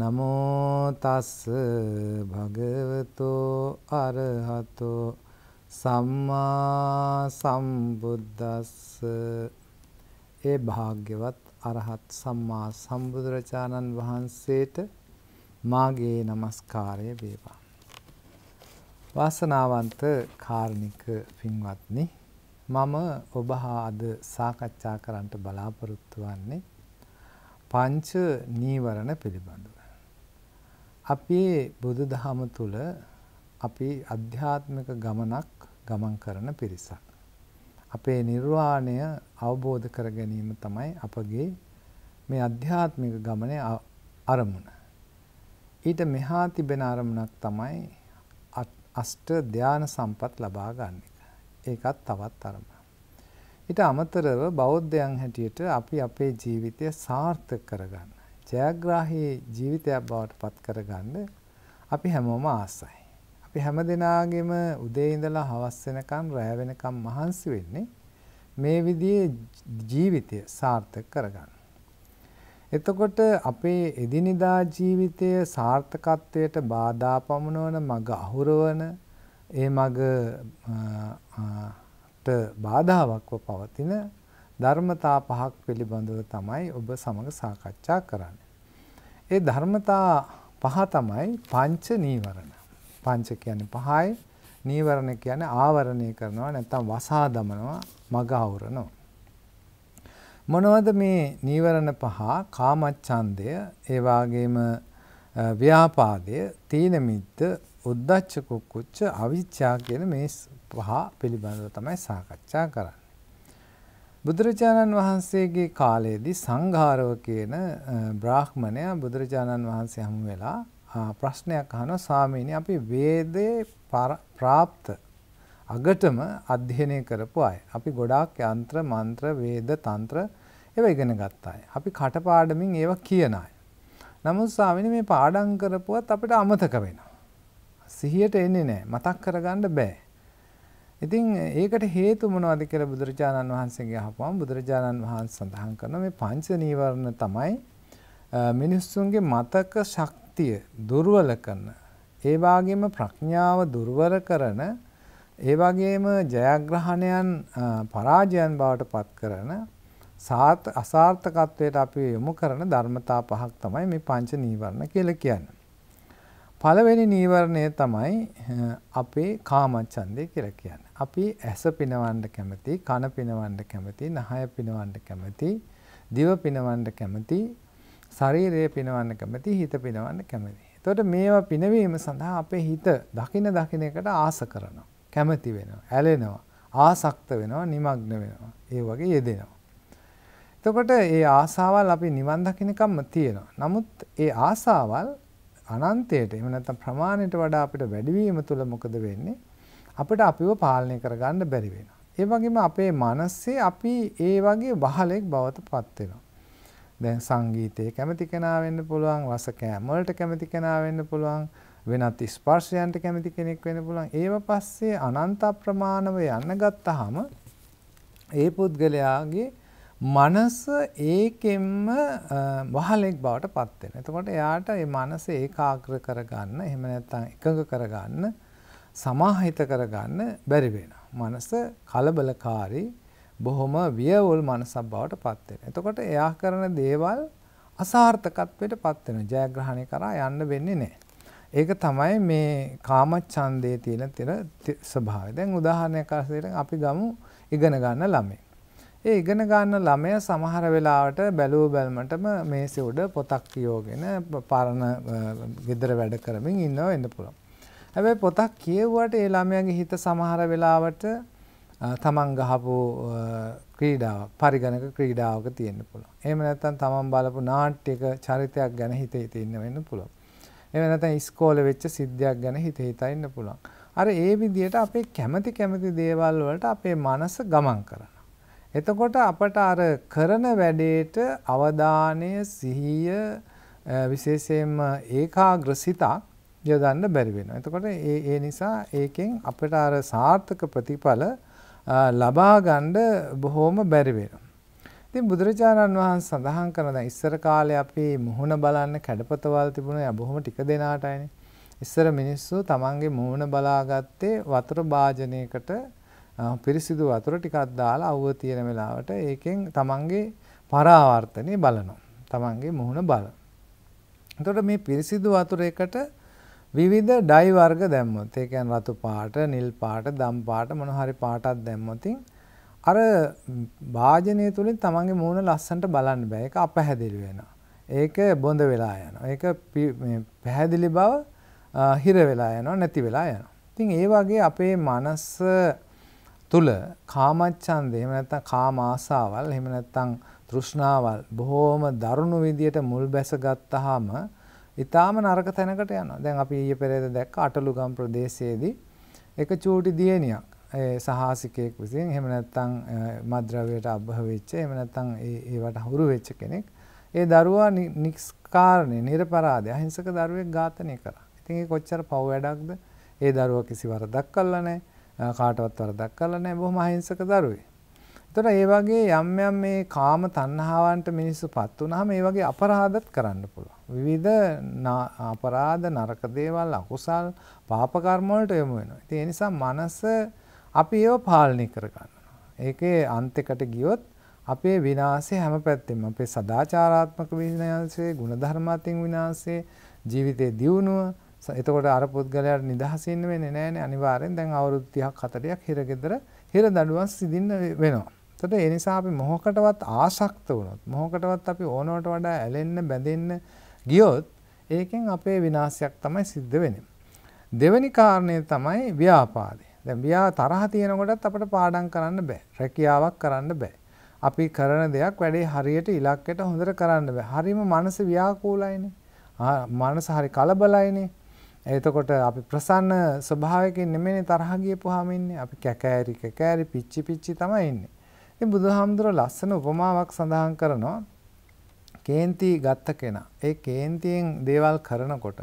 නමෝ තස් භගවතෝ අරහතෝ සම්මා සම්බුද්දස්ස ඒ භාග්‍යවත් අරහත් සම්මා සම්බුදුරජාණන් වහන්සේට මාගේ নমස්කාරය වේවා වාසනාවන්ත කාර්නික පින්වත්නි මම ඔබ හා අද සාකච්ඡා කරන්නට බලාපොරොත්තු වෙන්නේ පංච නීවරණ පිළිබඳව අපේ බුදු දහම තුළ අපි අධ්‍යාත්මික ගමනක් ගමන් කරන පිරිසක්. අපේ නිර්වාණය අවබෝධ කර ගැනීම තමයි අපගේ මේ අධ්‍යාත්මික ගමනේ අරමුණ. ඊට මෙහා තිබෙන අරමුණක් තමයි අෂ්ට ධාන සම්පත් ලබා ගන්න එක. ඒකත් තවත් අරමුණ. ඊට අමතරව බෞද්ධයන් හැටියට අපි අපේ ජීවිතය සාර්ථක කරගන්න ජයග්‍රාහී ජීවිතයක් බවට පත් කරගන්න අපි හැමෝම ආසයි. අපි හැම දෙනාගෙම උදේ ඉඳලා හවස් වෙනකම් රැ වෙනකම් මහන්සි වෙන්නේ මේ විදිහේ ජීවිතය සාර්ථක කරගන්න. එතකොට අපේ එදිනෙදා ජීවිතය සාර්ථකත්වයට බාධා පමුණවන මග අහුරවන ඒ මගට බාධාවක්ව පවතින ධර්මතා පහක් පිළිබඳව තමයි ඔබ සමග සාකච්ඡා කරන්න. ඒ ධර්මතා පහ තමයි පංච නීවරණ. පංච කියන්නේ පහයි. නීවරණ කියන්නේ ආවරණය කරනවා නැත්නම් වසා දමනවා, මග අවරනවා. මොනවද මේ නීවරණ පහ? කාමච්ඡන්දය, ඒ වගේම ව්‍යාපාදය, තීන මිද්ද, උද්දච්ච කුක්කුච්ච, අවිච්ඡා කියන මේ පහ පිළිබඳව තමයි සාකච්ඡා කරන්නේ. බුදුරජාණන් වහන්සේගේ කාලයේදී සංඝාරව කියන බ්‍රාහ්මණයා බුදුරජාණන් වහන්සේ හමු වෙලා ප්‍රශ්නයක් අහනවා ස්වාමීනි අපි වේදේ પ્રાપ્ત අගටම අධ්‍යයනය කරපු අය. අපි ගොඩාක් යంత్ర මන්ත්‍ර වේද තంత్ర ඒවා ඉගෙන ගත්ත අය. අපි කටපාඩමින් ඒවා කියන අය. නමුත් ස්වාමීනි මේ පාඩම් කරපුවත් අපිට අමතක වෙනවා. සිහියට එන්නේ නැහැ. මතක් කරගන්න බෑ. ඉතින් ඒකට හේතු මොනවද කියලා බුදුරජාණන් වහන්සේගෙන් අහපුවම බුදුරජාණන් වහන්සේ සඳහන් කරන මේ පංච නීවරණ තමයි මිනිස්සුන්ගේ මතක ශක්තිය දුර්වල කරන ඒ වගේම ප්‍රඥාව දුර්වල කරන ඒ වගේම ජයග්‍රහණයන් පරාජයන් බවට පත් කරන සාර්ථ අසාර්ථකත්වයට අපි යොමු කරන ධර්මතා පහක් තමයි මේ පංච නීවරණ කියලා කියන්නේ. පළවෙනි නීවරණය තමයි අපේ කාමච්ඡන්දය කියලා කියන්නේ. අපි ඇස පිනවන්න කැමති, කන පිනවන්න කැමති, නහය පිනවන්න කැමති, දිව පිනවන්න කැමති, ශරීරය පිනවන්න කැමති, හිත පිනවන්න කැමති. එතකොට මේවා පිනවීම සඳහා අපේ හිත දකින දකින එකට ආස කරනවා. කැමති වෙනවා, ඇලෙනවා, ආසක්ත වෙනවා, নিমগ্ন වෙනවා. ඒ වගේ යෙදෙනවා. එතකොට ඒ ආසාවල් අපි නිවන් දකින්නකම්ම තියෙනවා. නමුත් ඒ ආසාවල් අනන්තයට එහෙම නැත්නම් ප්‍රමාණයට වඩා අපිට වැඩි වීම තුල මොකද වෙන්නේ? අපිට අපිව පාලනය කරගන්න බැරි වෙනවා. ඒ වගේම අපේ මනස්සේ අපි ඒ වගේ වහලෙක් බවට පත් වෙනවා. දැන් සංගීතයේ කැමති කෙනා වෙන්න පුළුවන්, රස කෑම වලට කැමති කෙනා වෙන්න පුළුවන්, වෙනත් ස්පර්ශයන්ට කැමති කෙනෙක් වෙන්න පුළුවන්. ඒව පස්සේ අනන්ත ප්‍රමාණව යන්න ගත්තාම ඒ පුද්ගලයාගේ මනස ඒකෙන්ම වහලෙක් බවට පත් වෙනවා. එතකොට එයාට මේ මනස ඒකාග්‍ර කරගන්න, එහෙම නැත්නම් එකඟ කරගන්න සමාහිත කරගන්න බැරි වෙනවා. මනස කලබලකාරී බොහොම වියවුල් මනසක් බවට පත් වෙනවා. එතකොට එයා කරන දේවල් අසාර්ථකත්වයට පත් වෙනවා. ජයග්‍රහණය කරා යන්න වෙන්නේ නැහැ. ඒක තමයි මේ කාමච්ඡන්දයේ තියෙන තිර ස්වභාවය. දැන් උදාහරණයක් අරගෙන අපි ගමු ඉගෙන ගන්න ළමයි. ඒ ඉගෙන ගන්න ළමය සමහර වෙලාවට බැලුව බැලමටම මේසේ උඩ පොතක් කියෝගෙන පරණ gedara වැඩ කරමින් ඉන්නව වෙන්න පුළුවන්. හැබැයි පොතක් කියවුවට ඒ ළමයාගේ හිත සමහර වෙලාවට තමන් ගහපු ක්‍රීඩාවක් පරිගණක ක්‍රීඩාවක තියෙන්න පුළුවන්. එහෙම නැත්නම් තමන් බලපු නාට්‍යක චරිතයක් ගැන හිතේ තියෙන්න වෙන්න පුළුවන්. එහෙම නැත්නම් ඉස්කෝලේ වෙච්ච සිද්ධියක් ගැන හිතේ හිතා ඉන්න පුළුවන්. අර ඒ විදිහට අපේ කැමති කැමති දේවල් වලට අපේ මනස ගමන් කරනවා. එතකොට අපට අර කරන වැඩේට අවධානය සිහිය විශේෂයෙන්ම ඒකාග්‍ර සිතක් යොදන්න බැරි වෙනවා. එතකොට ඒ ඒ නිසා ඒකෙන් අපිට අර සාර්ථක ප්‍රතිඵල ලබා ගන්න බොහොම බැරි වෙනවා. ඉතින් බුදුරජාණන් වහන්සේ සඳහන් කරන දැන් ඉස්සර කාලේ අපි මුහුණ බලන්න කැඩපතවල් තිබුණා බොහොම ටික දෙනාටයිනේ. ඉස්සර මිනිස්සු තමන්ගේ මුහුණ බලාගත්තේ වතුර භාජනයකට පිරිසිදු වතුර ටිකක් දාලා අවුව තියෙන වෙලාවට ඒකෙන් තමන්ගේ පරාවර්තනය බලනවා. තමන්ගේ මුහුණ බලන. එතකොට මේ පිරිසිදු වතුරයකට විවිධ ඩයි වර්ග දැම්මොත් ඒ කියන්නේ රතු පාට, නිල් පාට, දම් පාට මොන හරි පාටක් දැම්මොතින් අර වාජනය තුලින් තමන්ගේ මූණ ලස්සනට බලන්න බෑ. ඒක අපැහැදිලි වෙනවා. ඒක බොඳ වෙලා යනවා. ඒක පැහැදිලි බව හිර වෙලා යනවා, නැති වෙලා යනවා. ඉතින් ඒ වගේ අපේ මනස තුල කාමච්ඡන්දය එහෙම නැත්නම් කාම ආසාවල් එහෙම නැත්නම් තෘෂ්ණාවල් බොහෝම දරුණු විදියට මුල් බැස ගත්තාම ඉතාම නරක තැනකට යනවා. දැන් අපි ඊයේ පෙරේද දැක්ක අටලුගම් ප්‍රදේශයේදී එක චූටි දියණියක් ඒ සහාසිකයෙක් විසින් එහෙම නැත්නම් මද්ද්‍රව්‍යයට අබ්බහ වෙච්ච එහෙම නැත්නම් ඒ ඒවට හුරු වෙච්ච කෙනෙක් ඒ දරුවා නිෂ්කාරණේ නිර්පරාධය අහිංසක දරුවෙක් ඝාතනය කරා. ඉතින් ඒ කොච්චර පව් වැඩක්ද? ඒ දරුවා කිසි වරදක් කළා නැහැ. කාටවත් වරදක් කළා නැහැ. බොහොම අහිංසක දරුවෙක්. එතකොට ඒ වගේ යම් යම් මේ කාම තණ්හාවන්ට මිනිස්සුපත් වුනහම ඒ වගේ අපරාධත් කරන්න පුළුවන්. විවිධ අපරාධ නරක දේවල් අකුසල් පාප කර්ම වලට යොමු වෙනවා. ඉතින් ඒ නිසා මනස අපි ඒව පාලනය කර ගන්නවා. ඒකේ අන්තයකට ගියොත් අපේ විනාශය හැම පැත්තෙම අපේ සදාචාරාත්මක විනාශය, ಗುಣධර්මාත්මක විනාශය, ජීවිතේ දියුණුව, එතකොට අර පුද්ගලයාට නිදහස ඉන්න වෙන්නේ නැහැනේ අනිවාර්යෙන් දැන් අවුරුදු 30ක් 40ක් හිරගෙදර හිර දඬුවම් සිදින්න වෙනවා. එතකොට ඒ නිසා අපි මොහොකටවත් ආසක්ත වුණොත් මොහොකටවත් අපි ඕනවට වඩා ඇලෙන්න බැඳෙන්න ගියොත් ඒකෙන් අපේ විනාශයක් තමයි සිද්ධ වෙන්නේ. දෙවෙනි කාරණය තමයි ව්‍යාපාදේ. දැන් ව්‍යා තරහ තියෙනකොටත් අපිට පාඩම් කරන්න බෑ. රැකියාවක් කරන්න බෑ. අපි කරන දෙයක් වැඩේ හරියට ඉලක්කයට හොඳට කරන්න බෑ. හරීම මනස ව්‍යාකූලයිනේ. මනස හරි කලබලයිනේ. එතකොට අපි ප්‍රසන්න ස්වභාවයකින් නෙමෙයි තරහ ගියපුවාම ඉන්නේ. අපි කැකෑරි කැකෑරි පිච්චි පිච්චි තමයි ඉන්නේ. ඉතින් බුදුහාමුදුර ලස්සන උපමාවක් සඳහන් කරනවා. කේන්ති ගත්ත කෙනා. ඒ කේන්තියෙන් දේවල් කරනකොට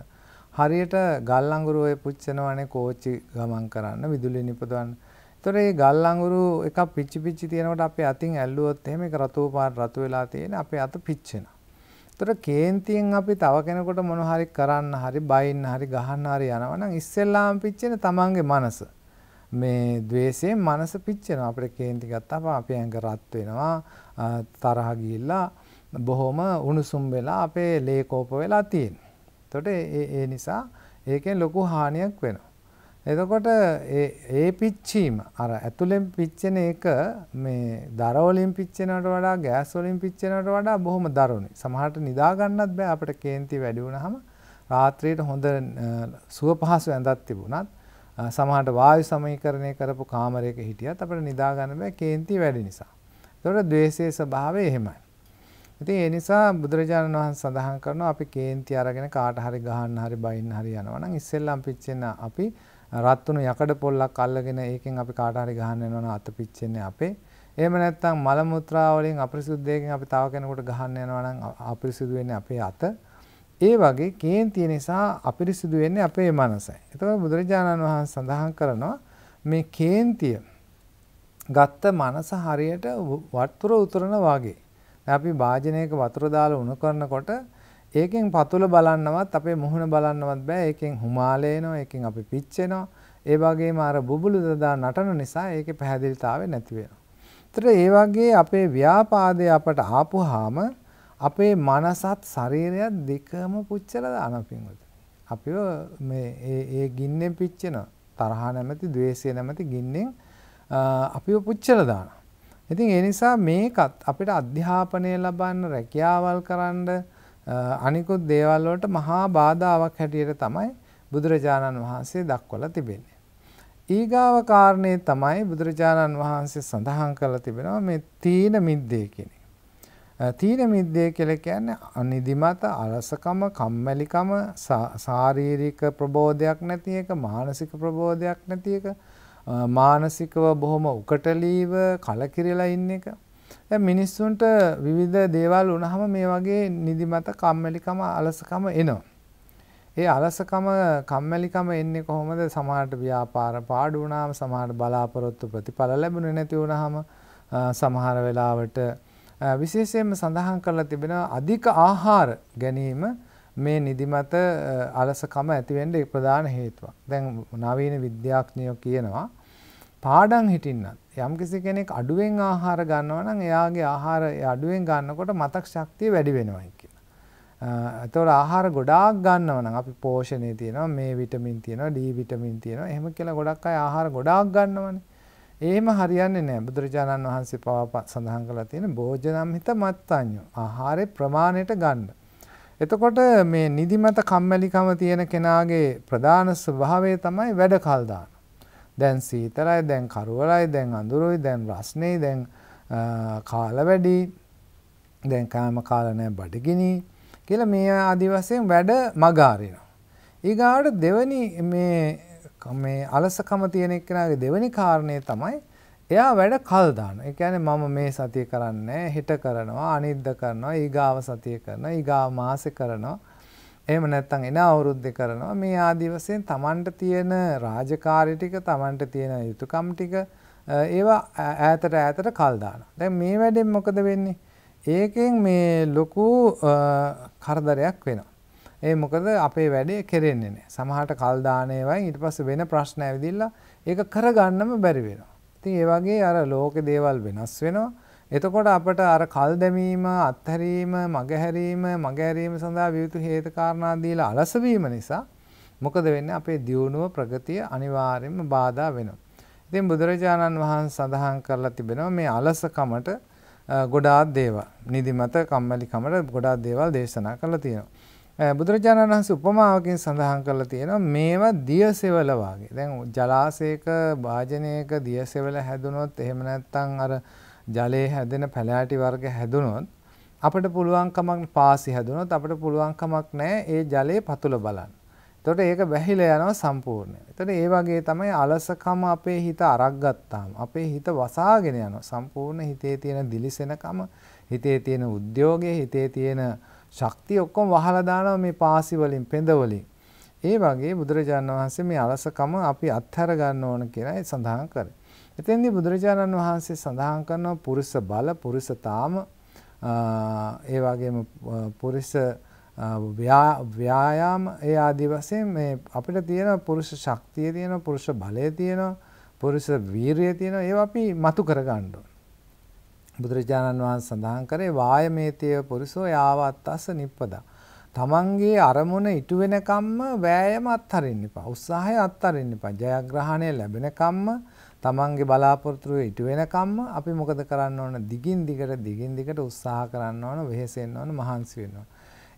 හරියට ගල් අඟුරු ඔය පුච්චනවනේ කෝච්චි ගමන් කරන්න විදුලිය නිපදවන්න. ඒතර මේ ගල් අඟුරු එකක් පිච්චි පිච්චි තියෙනකොට අපේ අතින් ඇල්ලුවොත් එහෙම ඒක රතු පාට රතු වෙලා තියෙන අපේ අත පිච්චෙනවා. ඒතර කේන්තියෙන් අපි තව කෙනෙකුට මොන හරි කරන්න හරි බයින්න හරි ගහන්න හරි යනවා නම් ඉස්සෙල්ලාම පිච්චෙන තමන්ගේ මනස. මේ द्वේෂයෙන් මනස පිච්චෙනවා. අපිට කේන්ති ගත්තාම අපි ඇඟ රත් වෙනවා තරහ ගිහිල්ලා බොහොම උණුසුම් වෙලා අපේ ලේ කෝප වෙලා තියෙනවා. එතකොට ඒ නිසා ඒකෙන් ලොකු හානියක් වෙනවා. එතකොට ඒ ඒ පිච්චීම අර ඇතුලෙන් පිච්චෙන එක මේ දර වලින් පිච්චෙනවට වඩා ගෑස් වලින් පිච්චෙනවට වඩා බොහොම දරුණුයි. සමහරට නිදා ගන්නත් බෑ අපිට කේන්ති වැඩි වුණාම රාත්‍රියේට හොඳ සුව පහසු ඇඳක් තිබුණත් සමහරට වායු සමීකරණය කරපු කාමරයක හිටියත් අපිට නිදා ගන්න බෑ කේන්ති වැඩි නිසා. ඒතකොට द्वේෂයේ ස්වභාවය එහෙමයි. ඉතින් ඒ නිසා බුදුරජාණන් වහන්සේ සඳහන් කරනවා අපි කේන්ති අරගෙන කාට හරි ගහන්න හරි බයින්න හරි යනවා නම් ඉස්සෙල්ලම් පිච්චෙන අපි රත්තුණු යකඩ පොල්ලක් අල්ලගෙන ඒකෙන් අපි කාට හරි ගහන්න යනවා නම් අත පිච්චෙන්නේ අපේ. එහෙම නැත්නම් මල මුත්‍රා වලින් අපිරිසුදු දෙයකින් අපි තව කෙනෙකුට ගහන්න යනවා නම් අපිරිසුදු වෙන්නේ අපේ අත. ඒ වගේ කේන්තිය නිසා අපිරිසිදු වෙන්නේ අපේ මනසයි. එතකොට බුදුරජාණන් වහන්සේ සඳහන් කරනවා මේ කේන්තිය ගත්ත මනස හරියට වතුර උතුරන වාගේ. අපි භාජනයක වතුර දාලා උණු කරනකොට ඒකෙන් පතුල බලන්නවත් අපේ මුහුණ බලන්නවත් බෑ. ඒකෙන් හුමාලේනවා, ඒකෙන් අපි පිච්චෙනවා. ඒ වගේම අර බුබුලු දදා නටන නිසා ඒකේ පැහැදිලිතාවය නැති වෙනවා. ඒතර ඒ වගේ අපේ ව්‍යාපාදය අපට ආපුවාම අපේ මනසත් ශරීරයත් දෙකම පුච්චලා දාන පින්වතුනි. අපිව මේ ඒ ඒ ගින්නෙන් පිච්චෙන තරහ නැමැති, द्वේෂය නැමැති ගින්නෙන් අපිව පුච්චලා දානවා. ඉතින් ඒ නිසා මේකත් අපිට අධ්‍යාපනය ලබන්න, රැකියාවල් කරන්න අනිකුත් දේවල් වලට මහා බාධාවක් හැටියට තමයි බුදුරජාණන් වහන්සේ දක්වලා තිබෙන්නේ. ඊගාව කාරණේ තමයි බුදුරජාණන් වහන්සේ සඳහන් කරලා තිබෙනවා මේ තීන මිද්දේ කියන තීන මිද්දේ කියලා කියන්නේ අනිදිමත අලසකම කම්මැලිකම ශාරීරික ප්‍රබෝධයක් නැති එක මානසික ප්‍රබෝධයක් නැති එක මානසිකව බොහොම උකටලීව කලකිරලා ඉන්න එක දැන් මිනිස්සුන්ට විවිධ දේවල් වුණාම මේ වගේ නිදිමත කම්මැලිකම අලසකම එනවා ඒ අලසකම කම්මැලිකම එන්නේ කොහොමද සමහරට ව්‍යාපාර පාඩු වුණාම සමහරට බලාපොරොත්තු ප්‍රතිඵල ලැබුණේ නැති වුණාම සමහර වෙලාවට විශේෂයෙන්ම සඳහන් කරලා තිබෙනවා අධික ආහාර ගැනීම මේ නිදිමත අලසකම ඇතිවෙන්න ප්‍රධාන හේතුවක්. දැන් නවීන විද්‍යාඥයෝ කියනවා පාඩම් හිටින්නත් යම්කිසි කෙනෙක් අඩුවෙන් ආහාර ගන්නවා නම් එයාගේ ආහාර අඩුවෙන් ගන්නකොට මතක් ශක්තිය වැඩි වෙනවායි කියලා. එතකොට ආහාර ගොඩාක් ගන්නවා නම් අපි පෝෂණයේ තියෙනවා මේ විටමින් තියෙනවා D විටමින් තියෙනවා එහෙම කියලා ගොඩක් අය ආහාර ගොඩාක් ගන්නවනේ. එහෙම හරියන්නේ නැහැ. බුදුරජාණන් වහන්සේ පවා සඳහන් කරලා තියෙන භෝජනම් හිත මත්තාඤ්ඤෝ. ආහාරේ ප්‍රමාණයට ගන්න. එතකොට මේ නිදිමත කම්මැලිකම තියෙන කෙනාගේ ප්‍රධාන ස්වභාවය තමයි වැඩ කල් දාන. දැන් සීතලයි, දැන් කරවලයි, දැන් අඳුරුයි, දැන් රස්නේ, දැන් කාල වැඩි, දැන් කාම කාල නැහැ බඩගිනි කියලා මේ ආදි වශයෙන් වැඩ මග අරිනවා. ඊගාට දෙවනි මේ මේ අලසකම තියෙන එක්කෙනාගේ දෙවෙනි කාරණය තමයි එයා වැඩ කල් දාන. ඒ කියන්නේ මම මේ සතිය කරන්නේ හිට කරනවා, අනිද්ද කරනවා, ඊගාව සතිය කරනවා, ඊගාව මාසෙ කරනවා. එහෙම නැත්නම් එන අවුරුද්දේ කරනවා. මේ ආදි වශයෙන් Tamanට තියෙන රාජකාරී ටික, Tamanට තියෙන යුතුයකම් ටික ඒවා ඈතට ඈතට කල් දානවා. දැන් මේ වැඩෙන් මොකද වෙන්නේ? ඒකෙන් මේ ලොකු කරදරයක් වෙනවා. ඒ මොකද අපේ වැඩේ කෙරෙන්නේ නැහැ. සමහරට කල් දාන ඒවායින් ඊට පස්සේ වෙන ප්‍රශ්න ඇවිදිලා ඒක කරගන්නම බැරි වෙනවා. ඉතින් ඒ වගේ අර ලෝකේ දේවල් වෙනස් වෙනවා. එතකොට අපට අර කල් දැමීම, අත්හැරීම, මගහැරීම, මගහැරීම සඳහා විවිධ හේතු කාරණා දීලා අලස වීම නිසා මොකද වෙන්නේ? අපේ දියුණුව ප්‍රගතිය අනිවාර්යයෙන්ම බාධා වෙනවා. ඉතින් බුදුරජාණන් වහන්සේ සඳහන් කරලා තිබෙනවා මේ අලසකමට ගොඩාක් දේවල් නිදිමත කම්මැලිකමට ගොඩාක් දේවල් දේශනා කරලා තියෙනවා. බුදුරජාණන් වහන්සේ උපමාවකින් සඳහන් කරලා තියෙනවා මේවා දියසෙවල වාගේ. දැන් ජලාශයක වාජනයක දියසෙවල හැදුනොත් එහෙම නැත්නම් අර ජලයේ හැදෙන පැලෑටි වර්ග හැදුනොත් අපිට පුළුවන් කමක් පාසි හැදුනොත් අපිට පුළුවන් කමක් නැහැ ඒ ජලයේ පතුල බලන්න. එතකොට ඒක වැහිලා යනවා සම්පූර්ණයෙන්. එතකොට ඒ වගේ තමයි අලසකම අපේ හිත අරක් ගත්තාම අපේ හිත වසාගෙන යනවා. සම්පූර්ණ හිතේ තියෙන දිලිසෙනකම, හිතේ තියෙන උද්‍යෝගය, හිතේ තියෙන ශක්තිය ඔක්කොම වහලා දානවා මේ පාසි වලින් පෙඳ වලින්. ඒ වගේ බුදුරජාණන් වහන්සේ මේ අලසකම අපි අත්හැර ගන්න ඕන කියලා ඒ සඳහන් කරේ. එතෙන්දී බුදුරජාණන් වහන්සේ සඳහන් කරනවා පුරුෂ බල, පුරුෂ තාම ඒ වගේම පුරුෂ ව්‍යායාම ඒ ආදී වශයෙන් මේ අපිට තියෙන පුරුෂ ශක්තිය තියෙන පුරුෂ බලය තියෙන පුරුෂ වීරිය තියෙන ඒවා අපි මතු කර ගන්න ඕන. බුදුරජාණන් වහන්සේ සඳහන් කරේ වායමේතය පුරුෂෝ යාවත් අස නිප්පදා. තමන්ගේ අරමුණ ඉටු වෙනකම්ම වෑයම අත්හරින්න එපා. උත්සාහය අත්හරින්න එපා. ජයග්‍රහණය ලැබෙනකම්ම තමන්ගේ බලාපොරොත්තු ඉටු වෙනකම්ම අපි මොකද කරන්න ඕන? දිගින් දිගට දිගින් දිගට උත්සාහ කරන්න ඕන, වෙහෙසෙන්න ඕන, මහන්සි වෙන්න ඕන.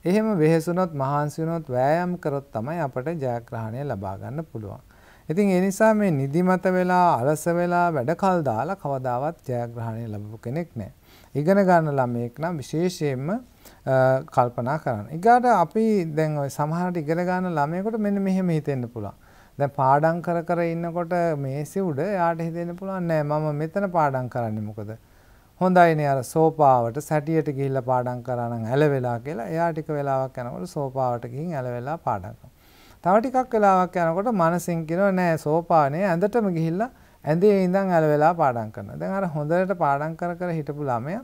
එහෙම වෙහෙසුනොත්, මහන්සි වුනොත්, වෑයම් කරොත් තමයි අපට ජයග්‍රහණය ලබා ගන්න පුළුවන්. ඉතින් ඒ නිසා මේ නිදිමත වෙලා අලස වෙලා වැඩකල් දාලා කවදාවත් ජයග්‍රහණය ලැබපු කෙනෙක් නෑ. ඉගෙන ගන්න ළමයෙක් නම් විශේෂයෙන්ම කල්පනා කරන්න. ඊගාට අපි දැන් ওই සමහරට ඉගෙන ගන්න ළමයෙකුට මෙන්න මෙහෙම හිතෙන්න පුළුවන්. දැන් පාඩම් කර කර ඉන්නකොට මේසෙ උඩ යාට හිතෙන්න පුළුවන් නෑ මම මෙතන පාඩම් කරන්නේ මොකද? හොඳයිනේ අර සෝපාවට සැටියට ගිහිල්ලා පාඩම් කරා නම් ඇල වෙලා කියලා එයා ටික වෙලාවක් යනකොට සෝපාවට ගිහින් ඇල වෙලා පාඩම් කරනවා. තව ටිකක් වෙලාවක් යනකොට මනසින් කියනවා නෑ සෝපානේ ඇඳටම ගිහිල්ලා ඇඳේ ඉඳන් ඇල වෙලා පාඩම් කරනවා. දැන් අර හොඳට පාඩම් කර කර හිටපු ළමයා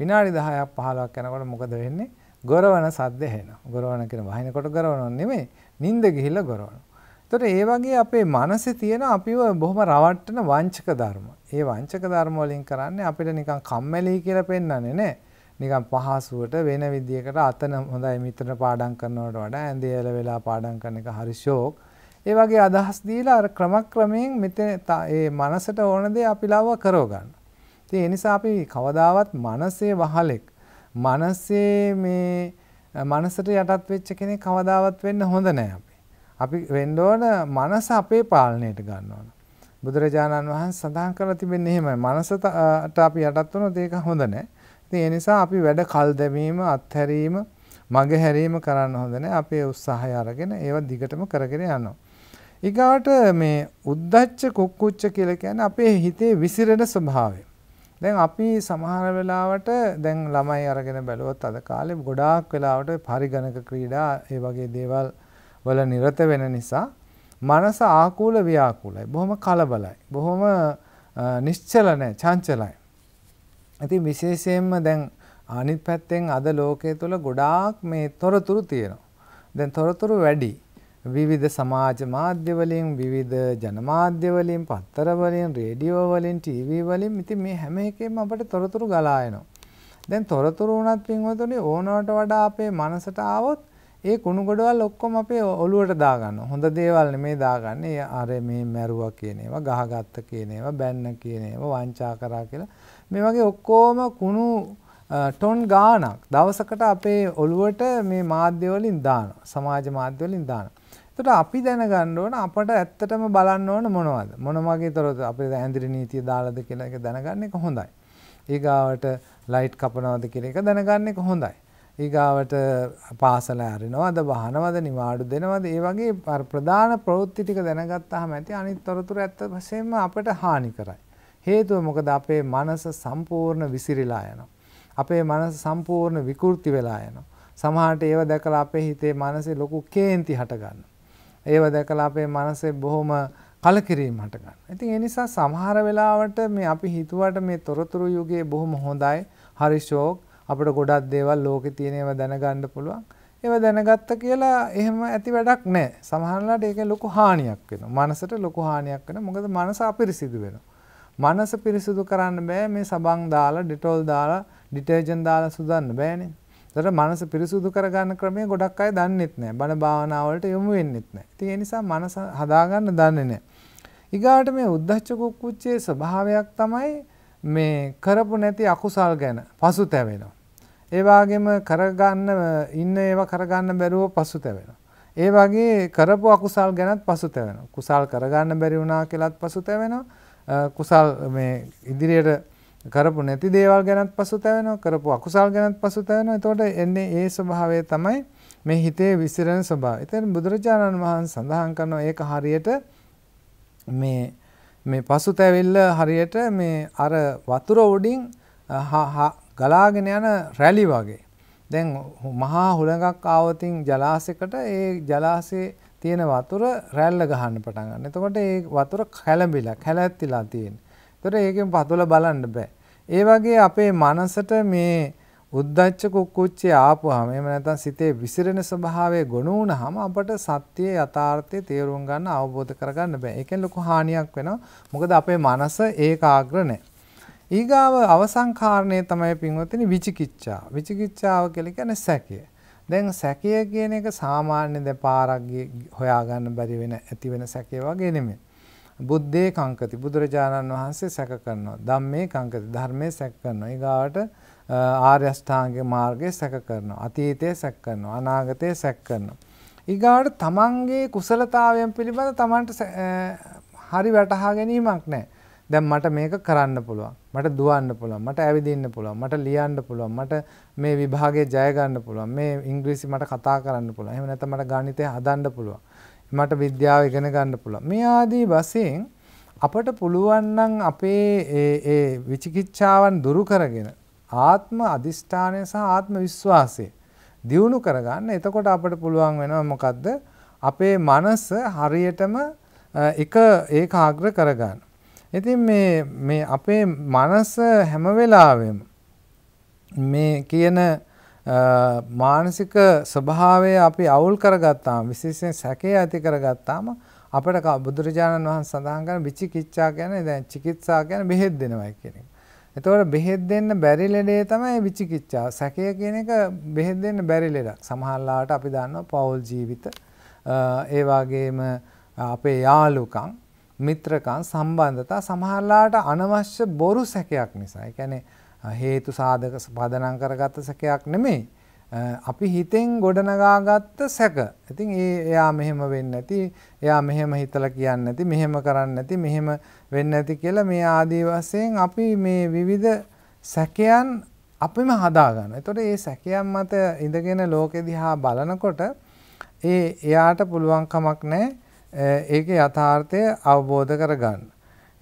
විනාඩි 10ක් 15ක් යනකොට මොකද වෙන්නේ? ගොරවන සද්ද ඇහෙනවා. ගොරවන කියන වහිනකොට ගොරවනව නෙමෙයි, නිින්ද ගිහිල්ලා ගොරවනවා. එතකොට ඒ වගේ අපේ මනසේ තියෙන අපිව බොහොම රවට්ටන වංචක ධර්ම. ඒ වංචක ධර්ම වලින් කරන්නේ අපිට නිකන් කම්මැලි කියලා පෙන්වන්නේ නැහැ. නිකන් පහසුවට වෙන විදියකට අතන හොඳයි මිතන පාඩම් කරනවට වඩා ඇඳේ එල වෙලා පාඩම් කරන එක හරි ෂෝක්. ඒ වගේ අදහස් දීලා අර ක්‍රමක්‍රමයෙන් මෙතන ඒ මනසට ඕන දේ අපි ලව්ව කරව ගන්න. ඉතින් ඒ නිසා අපි කවදාවත් මනසේ වහලෙක් මනසේ මේ මනසට යටත් වෙච්ච කෙනෙක් කවදාවත් වෙන්න හොඳ නෑ අපි. අපි වෙන්න ඕන මනස අපේ පාලනයට ගන්න ඕන. බුදුරජාණන් වහන්සේ සඳහන් කරලා තිබෙන්නේ එහෙමයි. මනසට අපි යටත් වුණොත් ඒක හොඳ නෑ. ඉතින් ඒ නිසා අපි වැඩ කල් දැමීම අත්හැරීම මගහැරීම කරන්න හොඳ නැහැ. අපේ උත්සාහය අරගෙන ඒව දිගටම කරගෙන යනවා. ඊගාට මේ උද්දච්ච කුක්කුච්ච කියලා කියන්නේ අපේ හිතේ විසිරෙන ස්වභාවය. දැන් අපි සමහර වෙලාවට දැන් ළමයි අරගෙන බැලුවොත් අද කාලේ ගොඩාක් වෙලාවට පරිගණක ක්‍රීඩා ඒ වගේ දේවල් වල නිරත වෙන නිසා මනස ආකූල ව්‍යාකූලයි. බොහොම කලබලයි. බොහොම නිශ්චල නැහැ, චංචලයි. ඉතින් විශේෂයෙන්ම දැන් අනිත් පැත්තෙන් අද ලෝකයේ තුල ගොඩාක් මේ තොරතුරු තියෙනවා. දැන් තොරතුරු වැඩි. විවිධ සමාජ මාධ්‍ය වලින්, විවිධ ජනමාධ්‍ය වලින්, පත්තර වලින්, රේඩියෝ වලින්, ටීවී වලින් ඉතින් මේ හැම එකෙම අපිට තොරතුරු ගලා එනවා. දැන් තොරතුරු වුණත් පින්වතුනි ඕනවට වඩා අපේ මනසට ආවොත් ඒ කුණු ගොඩවල් ඔක්කොම අපේ ඔළුවට දාගන්න. හොඳ දේවල් නෙමේ දාගන්නේ. අර මේ මැරුවා කියන ඒවා, ගහගත්ත කියන ඒවා, බැන්න කියන ඒවා, වංචා කරා කියලා මේ වගේ ඔක්කොම කුණු ටොන් ගානක් දවසකට අපේ ඔළුවට මේ මාධ්‍යවලින් දාන සමාජ මාධ්‍යවලින් දාන. එතකොට අපි දැනගන්න ඕන අපට ඇත්තටම බලන්න ඕන මොනවද? මොන වගේ තොරතුරු අපේ ඇඳිරි නීතිය දාලාද කියලා එක දැනගන්න එක හොඳයි. ඊගාවට ලයිට් කපනවද කියලා එක දැනගන්න එක හොඳයි. ඊගාවට පාසල ඇරෙනවද බහනවද නිවාඩු දෙනවද ඒ වගේ ප්‍රධාන ප්‍රවෘත්ති ටික දැනගත්තාම ඇති අනිත් තොරතුරු ඇත්ත වශයෙන්ම අපට හානි කරයි. හේතුව මොකද අපේ මනස සම්පූර්ණ විසිරිලා යනවා. අපේ මනස සම්පූර්ණ විකෘති වෙලා යනවා. සමහරට ඒව දැකලා අපේ හිතේ මනසේ ලොකු කේන්ති හටගන්නවා. ඒව දැකලා අපේ මනසේ බොහොම කලකිරීම හටගන්න. ඉතින් ඒ නිසා සමහර වෙලාවට මේ අපි හිතුවට මේ තොරතුරු යුගයේ බොහොම හොඳයි. හරි ෂෝක් අපිට ගොඩක් දේවල් ලෝකේ තියෙන ඒවා දැනගන්න පුළුවන්. ඒවා දැනගත්ත කියලා එහෙම ඇති වැඩක් නැහැ. සමහරවිට ඒකේ ලොකු හානියක් වෙනවා. මනසට ලොකු හානියක් වෙනවා. මොකද මනස අපිරිසිදු වෙනවා. මනස පිරිසිදු කරන්න බෑ මේ සබන් දාලා ඩිටෝල් දාලා ඩිටර්ජන් දාලා සුදන්න බෑනේ. ඒතර මනස පිරිසිදු කරගන්න ක්‍රමය ගොඩක් අය දන්නෙත් නෑ. බණ භාවනා වලට යොමු වෙන්නෙත් නෑ. ඉතින් ඒ නිසා මනස හදාගන්න දන්නේ නෑ. ඊගාට මේ උද්දච්ච කුක්කුච්චේ ස්වභාවයක් තමයි මේ කරපු නැති අකුසල් ගැන පසුතැවෙනවා. ඒ වගේම කරගන්න ඉන්න ඒවා කරගන්න බැරුව පසුතැවෙනවා. ඒ වගේ කරපු අකුසල් ගැනත් පසුතැවෙනවා. කුසල් කරගන්න බැරි වුණා කියලාත් පසුතැවෙනවා. කුසල් ඉදිරියට කරපු නැති දේවල් ගැනත් පසුතැවෙනවා කරපු අකුසල් ගැනත් පසුතැවෙනවා එතකොට එන්නේ ඒ ස්වභාවය තමයි මේ හිතේ විසිරෙන ස්වභාවය. එතෙන් බුදුරජාණන් වහන්සේ සඳහන් කරනවා ඒක හරියට මේ මේ පසුතැවිල්ල හරියට මේ අර වතුර උඩින් ගලාගෙන යන රැලි වගේ. දැන් මහා හුලඟක් ආවතින් ජලාසයකට ඒ ජලාසයේ තියෙන වතුර රැල්ල ගහන්න පටන් ගන්න. එතකොට ඒ වතුර කැළඹිලා කැළැත්තිලා තියෙන. එතකොට ඒකෙන් පතුල බලන්න බෑ. ඒ වගේ අපේ මනසට මේ උද්දච්ච කුක්කුච්චේ ආපුවාම එහෙම නැත්නම් සිතේ විසිරෙන ස්වභාවය ගොනු වුණාම අපට සත්‍යයේ යථාර්ථය තේරුම් ගන්න අවබෝධ කරගන්න බෑ. ඒකෙන් ලොකු හානියක් වෙනවා. මොකද අපේ මනස ඒකාග්‍ර නැහැ. ඊගාව අවසංකාරණය තමයි පින්වත්නි විචිකිච්ඡා. විචිකිච්ඡාව කියලා කියන්නේ සැකය. දැන් සැකය කියන එක සාමාන්‍ය ද පාරක් හොයාගන්න බැරි වෙන ඇති වෙන සැකය වගේ නෙමෙයි. බුද්දේ කංකති බුදුරජාණන් වහන්සේ සැක කරනවා. ධම්මේ කංකති ධර්මයේ සැක කරනවා. ඊගාවට ආර්ය අෂ්ටාංගික මාර්ගයේ සැක කරනවා. අතීතයේ සැක කරනවා. අනාගතයේ සැක කරනවා. ඊගාවට තමන්ගේ කුසලතාවයන් පිළිබඳ තමන්ට හරි වැටහා ගැනීමක් නැහැ. දැන් මට මේක කරන්න පුළුවන්. මට දුවන්න පුළුවන්. මට ඇවිදින්න පුළුවන්. මට ලියන්න පුළුවන්. මට මේ විභාගේ ජය ගන්න පුළුවන්. මේ ඉංග්‍රීසි මට කතා කරන්න පුළුවන්. එහෙම නැත්නම් මට ගණිතය හදන්න පුළුවන්. මට විද්‍යාව ඉගෙන ගන්න පුළුවන්. මේ ආදී වශයෙන් අපට පුළුවන් නම් අපේ ඒ ඒ විචිකිච්ඡාවන් දුරු කරගෙන ආත්ම අදිෂ්ඨානය සහ ආත්ම විශ්වාසය දියුණු කරගන්න. එතකොට අපට පුළුවන් වෙනවා මොකද්ද? අපේ මනස හරියටම එක ඒකාග්‍ර කරගන්න. ඉතින් මේ මේ අපේ මනස හැම වෙලාවෙම මේ කියන මානසික ස්වභාවය අපි අවුල් කරගත්තාම විශේෂයෙන් සැකේ ඇති කරගත්තාම අපිට බුදුරජාණන් වහන්සේ සඳහන් කරන විචිකිච්ඡා කියන්නේ දැන් චිකිත්සා කියන්නේ බෙහෙත් දෙනවා කියන එක. එතකොට බෙහෙත් දෙන්න බැරි ලෙඩේ තමයි විචිකිච්ඡා. සැකය කියන එක බෙහෙත් දෙන්න බැරි ලෙඩක්. සමහරලාට අපි දන්නවා පෞල් ජීවිත ඒ වගේම අපේ යාළුකම් මිත්‍රකම් සම්බන්ධතා සමහරලාට අනවශ්‍ය බොරු සැකයක් නිසා. ඒ කියන්නේ හේතු සාධක පදනම් කරගත්ත සැකයක් නෙමෙයි. අපි හිතෙන් ගොඩනගාගත්ත සැක. ඉතින් ඒ එයා මෙහෙම වෙන්නේ නැති, එයා මෙහෙම හිතලා කියන්නේ නැති, මෙහෙම කරන්නේ නැති, මෙහෙම වෙන්නේ නැති කියලා මේ ආදී වශයෙන් අපි මේ විවිධ සැකයන් අපිම හදාගන්න. එතකොට මේ සැකයන් මත ඉඳගෙන ලෝකෙ දිහා බලනකොට ඒ එයාට පුළුවන් කමක් නැහැ ඒක යථාර්ථය අවබෝධ කරගන්න.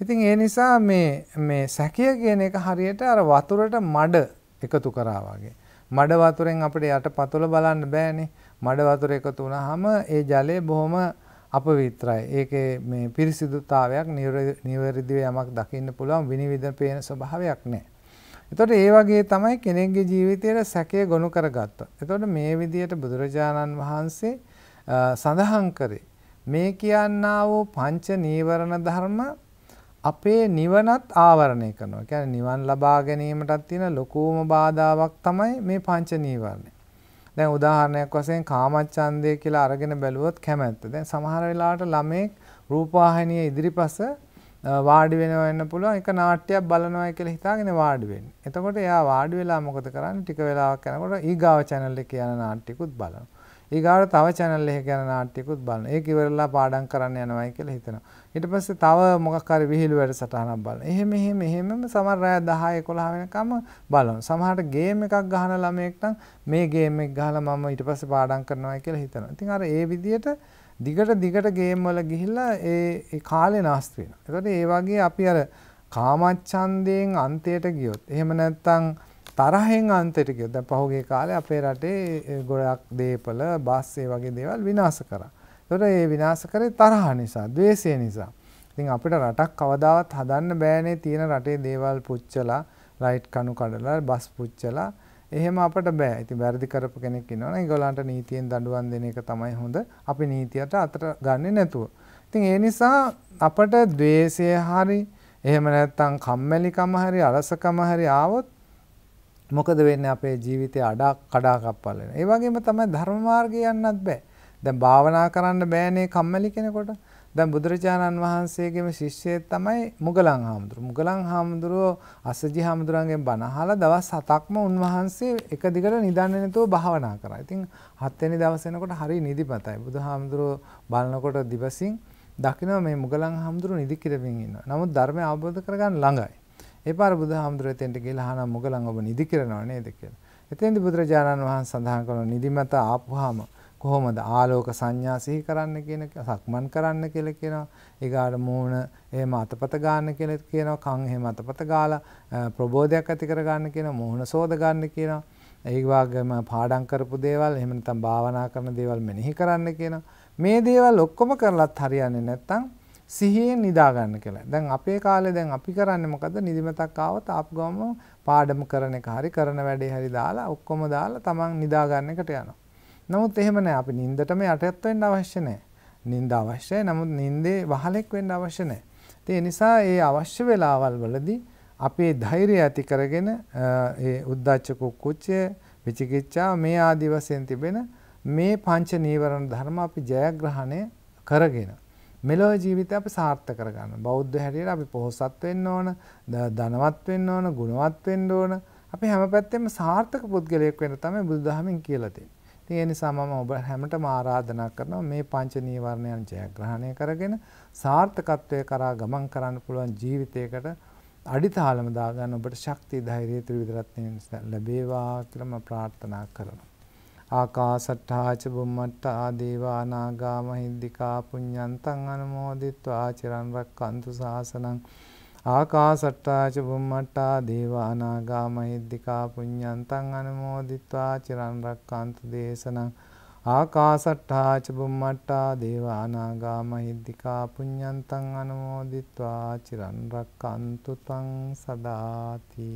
ඉතින් ඒ නිසා මේ මේ සැකය කියන එක හරියට අර වතුරට මඩ එකතු කරා වගේ. මඩ වතුරෙන් අපිට යට පතුල බලන්න බෑනේ. මඩ වතුර එකතු වුණාම ඒ ජලය බොහොම අපවිත්‍රයි. ඒකේ මේ පිරිසිදුතාවයක් නිවැරදිව යමක් දකින්න පුළුවන් විනිවිද පේන ස්වභාවයක් නැහැ. එතකොට ඒ වගේ තමයි කෙනෙක්ගේ ජීවිතයට සැකය ගොනු කරගත්තා. එතකොට මේ විදියට බුදුරජාණන් වහන්සේ සඳහන් කරේ මේ කියන්නා වූ පංච නීවරණ ධර්ම අපේ නිවනත් ආවරණය කරනවා. කියන්නේ නිවන් ලබා ගැනීමටත් තියෙන ලොකුම බාධාවක් තමයි මේ පංච නීවරණ. දැන් උදාහරණයක් වශයෙන් කාමච්ඡන්දය කියලා අරගෙන බැලුවොත් කැමැත්ත. දැන් සමහර වෙලාවට ළමෙක් රූපවාහිනිය ඉදිරිපස වාඩි වෙනවා වෙන්න පුළුවන් එක නාට්‍යයක් බලනවා කියලා හිතාගෙන වාඩි වෙන්නේ. එතකොට එයා වාඩි වෙලා මොකද කරන්නේ? ටික වෙලාවක් යනකොට ඊගාව channel එකේ යන නාට්‍යකුත් බලනවා. ඊගාට තව channel එක ගැන නාට්‍යකුත් බලන. ඒක ඉවරලා පාඩම් කරන්න යනවායි කියලා හිතනවා. ඊට පස්සේ තව මොකක් හරි විහිළු වැඩසටහනක් බලන. එහෙම එහෙම එහෙමම සමහර රාය 10 11 වෙනකම් බලන. සමහරට ගේම් එකක් ගහන ළමයෙක් නම් මේ ගේම් එක ගහලා මම ඊට පස්සේ පාඩම් කරනවායි කියලා හිතනවා. ඉතින් අර ඒ විදියට දිගට දිගට ගේම් වල ගිහිල්ලා ඒ කාලේ නාස්ති වෙනවා. ඒතකොට ඒ වගේ අපි අර කාමච්ඡන්දයෙන් අන්තයට ගියොත් එහෙම නැත්නම් තරහෙන් අන්තයට ගියොත් දැන් පහුගිය කාලේ අපේ රටේ ගොඩක් දේපල බස් ඒ වගේ දේවල් විනාශ කරා. ඒතකොට මේ විනාශ කරේ තරහ නිසා, द्वේෂය නිසා. ඉතින් අපිට රටක් කවදාවත් හදන්න බෑනේ තියෙන රටේ දේවල් පුච්චලා, රයිට් කණු කඩලා, බස් පුච්චලා එහෙම අපට බෑ. ඉතින් වැරදි කරපු කෙනෙක් ඉන්නවනේ ඒගොල්ලන්ට නීතියෙන් දඬුවම් දෙන එක තමයි හොඳ. අපි නීතියට අතට ගන්නෙ නැතුව. ඉතින් ඒ නිසා අපට द्वේෂය හරි එහෙම නැත්නම් කම්මැලිකම හරි අලසකම හරි ආවොත් මොකද වෙන්නේ අපේ ජීවිතය අඩා කඩා කප්පල් වෙනවා. ඒ වගේම තමයි ධර්ම මාර්ගේ යන්නත් බෑ. දැන් භාවනා කරන්න බෑනේ කම්මැලි කෙනෙකුට. දැන් බුදුරජාණන් වහන්සේගේම ශිෂ්‍යය තමයි මුගලන් හාමුදුරුවෝ. මුගලන් හාමුදුරුවෝ අසජි හාමුදුරන්ගෙන් බණ අහලා දවස් 7ක්ම උන්වහන්සේ එක දිගට නිදන්නේ නැතුව භාවනා කරා. ඉතින් හත් වෙනි දවස් වෙනකොට හරි නිදිමතයි. බුදුහාමුදුරුවෝ බලනකොට දිවසින් දකින්න මේ මුගලන් හාමුදුරුවෝ නිදි කිරමින් ඉන්නවා. නමුත් ධර්මය අවබෝධ කරගන්න ළඟයි. ඒ පාර බුදුහාමුදුරුවෝ එතෙන්ට ගිහලා අහනවා මොගලන් ඔබ නිදි කරනව නේද කියලා. එතෙන්දි බුදුරජාණන් වහන්සේ සඳහන් කරන නිදිමත ආපුවාම කොහොමද ආලෝක සංඥා සිහි කරන්න කියන සක්මන් කරන්න කියලා කියනවා. ඊගාට මූණ එහෙම අතපත ගන්න කියලා කියනවා. කන් එහෙම අතපත ගාලා ප්‍රබෝධයක් ඇති කර ගන්න කියනවා. මූණ සෝද ගන්න කියනවා. ඒ වගේම පාඩම් කරපු දේවල් එහෙම නැත්නම් භාවනා කරන දේවල් මෙනෙහි කරන්න කියනවා. මේ දේවල් ඔක්කොම කරලත් හරියන්නේ නැත්නම් සිහියෙන් නිදා ගන්න කියලා. දැන් අපේ කාලේ දැන් අපි කරන්නේ මොකද? නිදිමතක් ආවොත් ආපු ගමන් පාඩම කරන එක හරි කරන වැඩේ හරි දාලා ඔක්කොම දාලා තමන් නිදා ගන්න එකට යනවා. නමුත් එහෙම නෑ අපි නිින්දටම යටත් වෙන්න අවශ්‍ය නෑ. නිින්ද අවශ්‍යයි. නමුත් නිින්දේ වහලෙක් වෙන්න අවශ්‍ය නෑ. ඒ නිසා ඒ අවශ්‍ය වෙලාවල් වලදී අපේ ධෛර්යය ඇති කරගෙන ඒ උද්දච්ච කුච්චය විචිකිච්ඡා මේ ආදි වශයෙන් තිබෙන මේ පංච නීවරණ ධර්ම අපි ජයග්‍රහණය කරගෙන මෙලොව ජීවිතය අපි සාර්ථක කරගන්න. බෞද්ධ හැටියට අපි පොහොසත් වෙන්න ඕන, ධනවත් වෙන්න ඕන, ගුණවත් වෙන්න ඕන. අපි හැම පැත්තෙම සාර්ථක පුද්ගලයෙක් වෙන්න තමයි බුදුදහමෙන් කියලා තියෙන්නේ. ඉතින් ඒ නිසා මම ඔබ හැමතෙම ආරාධනා කරනවා මේ පංච නීවරණයන් ජයග්‍රහණය කරගෙන සාර්ථකත්වයේ කරා ගමන් කරන්න පුළුවන් ජීවිතයකට අඩිතාලම දාගන්න ඔබට ශක්තිය ධෛර්යය ත්‍රිවිධ රත්නයෙන් ලැබේවා කියලා මම ප්‍රාර්ථනා කරනවා. ආකාසට්ඨාච බුම්මට්ටා දේවා නාගා මහිද්దికා පුඤ්ඤන්තං අනුමෝදිත්වා චිරන් රැක්කන්තු සාසනං ආකාසට්ඨාච බුම්මට්ටා දේවා නාගා මහිද්దికා පුඤ්ඤන්තං අනුමෝදිත්වා චිරන් රැක්කන්තු දේශනං ආකාසට්ඨාච බුම්මට්ටා දේවා නාගා මහිද්దికා පුඤ්ඤන්තං අනුමෝදිත්වා චිරන් රැක්කන්තු තං සදාති